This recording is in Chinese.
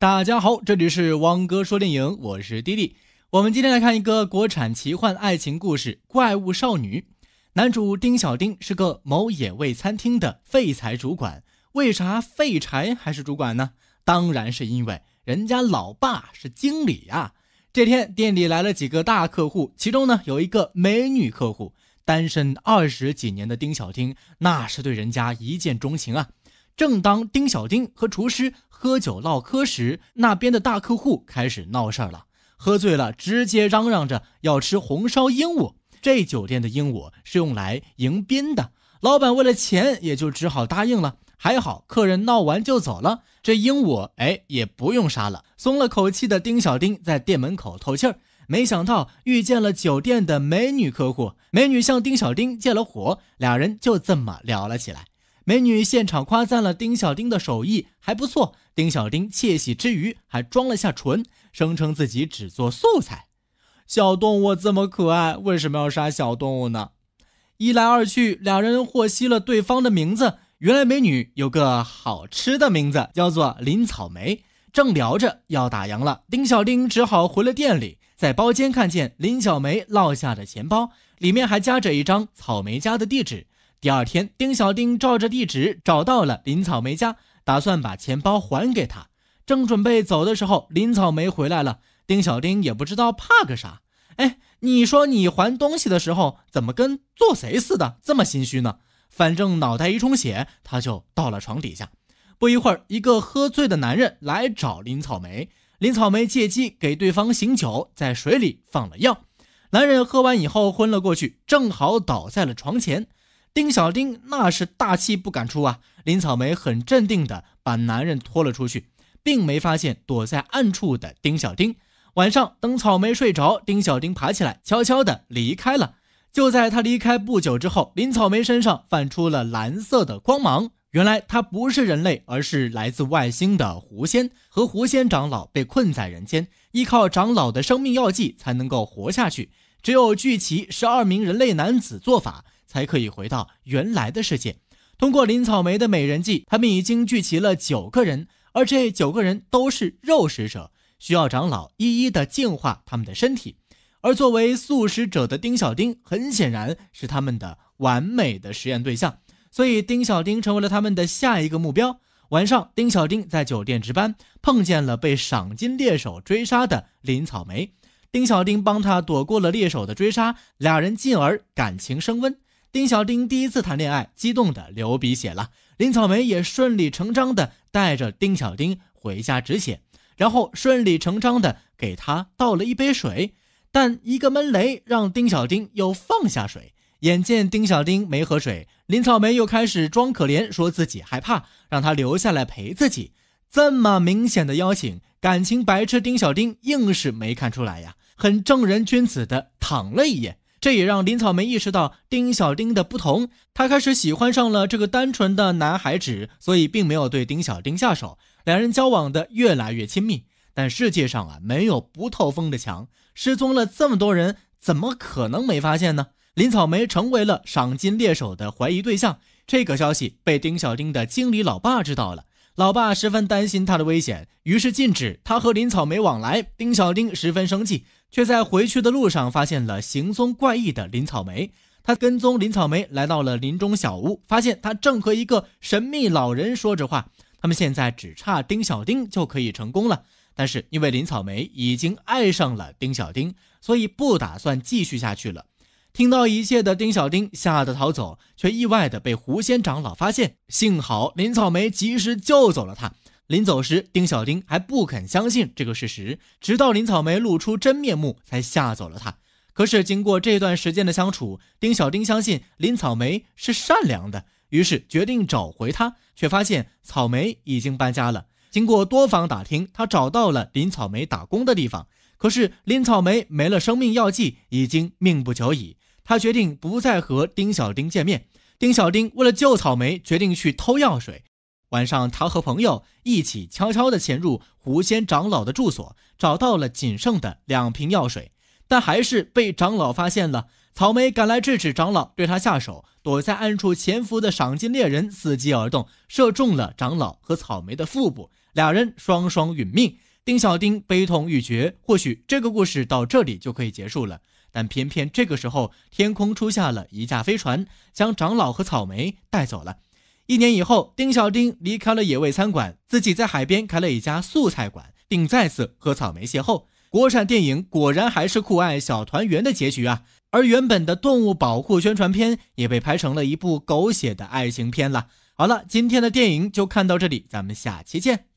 大家好，这里是汪哥说电影，我是弟弟。我们今天来看一个国产奇幻爱情故事《怪物少女》。男主丁小丁是个某野味餐厅的废柴主管，为啥废柴还是主管呢？当然是因为人家老爸是经理呀。这天店里来了几个大客户，其中呢有一个美女客户，单身二十几年的丁小丁那是对人家一见钟情啊。正当丁小丁和厨师喝酒唠嗑时，那边的大客户开始闹事儿了。喝醉了，直接嚷嚷着要吃红烧鹦鹉。这酒店的鹦鹉是用来迎宾的，老板为了钱也就只好答应了。还好客人闹完就走了，这鹦鹉哎也不用杀了。松了口气的丁小丁在店门口透气儿，没想到遇见了酒店的美女客户。美女向丁小丁借了火，俩人就这么聊了起来。美女现场夸赞了丁小丁的手艺还不错，丁小丁窃喜之余还装了下唇，声称自己只做素菜。小动物这么可爱，为什么要杀小动物呢？一来二去，两人获悉了对方的名字。原来美女有个好吃的名字，叫做林草莓。正聊着要打烊了，丁小丁只好回了店里，在包间看见林小梅落下的钱包，里面还夹着一张草莓家的地址。第二天，丁小丁照着地址找到了林草莓家，打算把钱包还给她。正准备走的时候，林草莓回来了。丁小丁也不知道怕个啥，哎，你说你还东西的时候怎么跟做贼似的，这么心虚呢？反正脑袋一充血，他就到了床底下。不一会儿，一个喝醉的男人来找林草莓，林草莓借机给对方醒酒，在水里放了药。男人喝完以后昏了过去，正好倒在了床前。丁小丁那是大气不敢出啊！林草莓很镇定的把男人拖了出去，并没发现躲在暗处的丁小丁。晚上等草莓睡着，丁小丁爬起来，悄悄的离开了。就在他离开不久之后，林草莓身上泛出了蓝色的光芒。原来他不是人类，而是来自外星的狐仙和狐仙长老被困在人间，依靠长老的生命药剂才能够活下去。只有聚齐十二名人类男子做法。才可以回到原来的世界。通过林草莓的美人计，他们已经聚齐了九个人，而这九个人都是肉食者，需要长老一一的净化他们的身体。而作为素食者的丁小丁，很显然是他们的完美的实验对象，所以丁小丁成为了他们的下一个目标。晚上，丁小丁在酒店值班，碰见了被赏金猎手追杀的林草莓。丁小丁帮他躲过了猎手的追杀，俩人进而感情升温。丁小丁第一次谈恋爱，激动的流鼻血了。林草莓也顺理成章的带着丁小丁回家止血，然后顺理成章的给他倒了一杯水。但一个闷雷让丁小丁又放下水。眼见丁小丁没喝水，林草莓又开始装可怜，说自己害怕，让他留下来陪自己。这么明显的邀请，感情白痴丁小丁硬是没看出来呀，很正人君子的躺了一眼。这也让林草莓意识到丁小丁的不同，她开始喜欢上了这个单纯的男孩纸，所以并没有对丁小丁下手。两人交往的越来越亲密，但世界上啊没有不透风的墙，失踪了这么多人，怎么可能没发现呢？林草莓成为了赏金猎手的怀疑对象，这个消息被丁小丁的经理老爸知道了。老爸十分担心他的危险，于是禁止他和林草莓往来。丁小丁十分生气，却在回去的路上发现了行踪怪异的林草莓。他跟踪林草莓来到了林中小屋，发现他正和一个神秘老人说着话。他们现在只差丁小丁就可以成功了，但是因为林草莓已经爱上了丁小丁，所以不打算继续下去了。听到一切的丁小丁吓得逃走，却意外的被狐仙长老发现。幸好林草莓及时救走了他。临走时，丁小丁还不肯相信这个事实，直到林草莓露出真面目，才吓走了他。可是经过这段时间的相处，丁小丁相信林草莓是善良的，于是决定找回他，却发现草莓已经搬家了。经过多方打听，他找到了林草莓打工的地方。可是，林草莓没了生命药剂，已经命不久矣。他决定不再和丁小丁见面。丁小丁为了救草莓，决定去偷药水。晚上，他和朋友一起悄悄地潜入狐仙长老的住所，找到了仅剩的两瓶药水，但还是被长老发现了。草莓赶来制止长老对他下手，躲在暗处潜伏的赏金猎人伺机而动，射中了长老和草莓的腹部，俩人双双殒命。丁小丁悲痛欲绝，或许这个故事到这里就可以结束了，但偏偏这个时候，天空出现了一架飞船，将长老和草莓带走了。一年以后，丁小丁离开了野味餐馆，自己在海边开了一家素菜馆，并再次和草莓邂逅。国产电影果然还是酷爱小团圆的结局啊！而原本的动物保护宣传片也被拍成了一部狗血的爱情片了。好了，今天的电影就看到这里，咱们下期见。